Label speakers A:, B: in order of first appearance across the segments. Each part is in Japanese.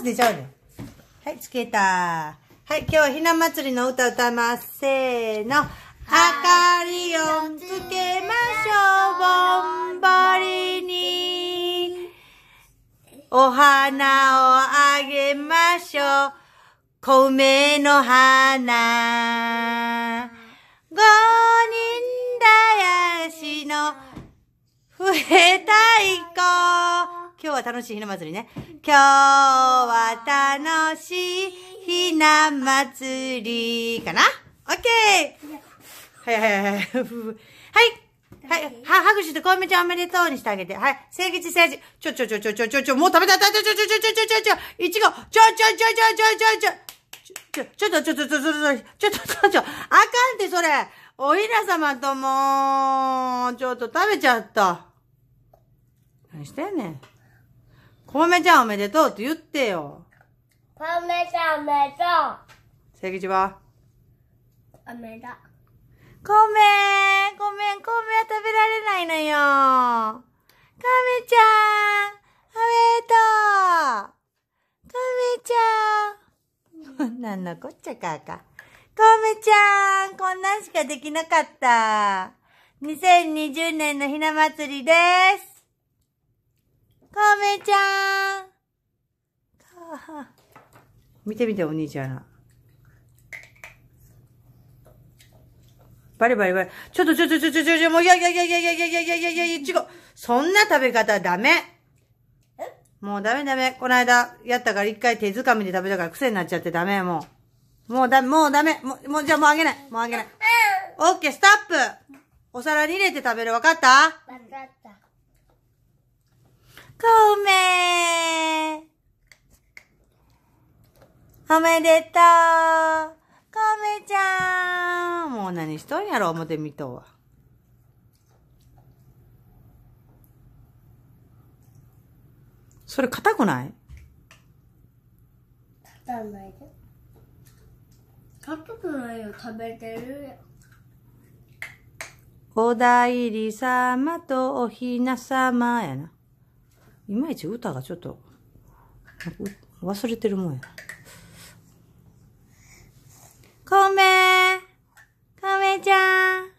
A: ス出ちゃうね。はい、つけた。はい、今日はひな祭りの歌を歌います。せーの。明かりをつけましょう、ぼんぼりに。お花をあげましょう、米の花。今日は楽しいひな祭りね。今日は楽しいひな祭りかなオッケーはいはいはい。はい。はい。は、拍手とコウメちゃんおめでとうにしてあげて。はい。聖吉聖治。ちょちょちょちょちょちょちょ、もう食べた食べたちょちょちょちょちょちょちょ、いちご。ちょちょちょちょちょちょちょ、ちょっとちょっとちょっとちょっとちょっと、あかんってそれ。おひな様ともちょっと食べちゃった。何してんねん。コウメちゃんおめでとうって言ってよ。コウメちゃんおめでとう。キチはおめでとう。コメごめん、コウメは食べられないのよ。カメちゃんおめでとうコメちゃん。こ んなんのこっちゃかあか。コメちゃん、こんなんしかできなかった。2020年のひな祭りです。姉ちゃん。見てみて、お兄ちゃん。バリバリバリ。ちょっとちょちょちょちょちょ、もういやいやいやいやいやいやいやいやいやいや違う。そんな食べ方ダメ。もうダメダメ。この間やったから一回手づかみで食べたから癖になっちゃってダメもう。もうダメ、もうダメ。もう、もうじゃあもうあげない。もうあげない。オッケー、ストップ。お皿に入れて食べる。わかったコウメおめでとうコウメちゃんもう何しとんやろ、表見とは。それ硬くない硬ないで。硬くないよ、食べてるよ。お代理様とおひな様やな。いまいち歌がちょっと、忘れてるもんや。コメコメちゃん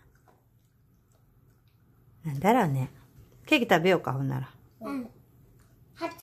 A: なんだろうね。ケーキ食べようか、ほんなら。うん。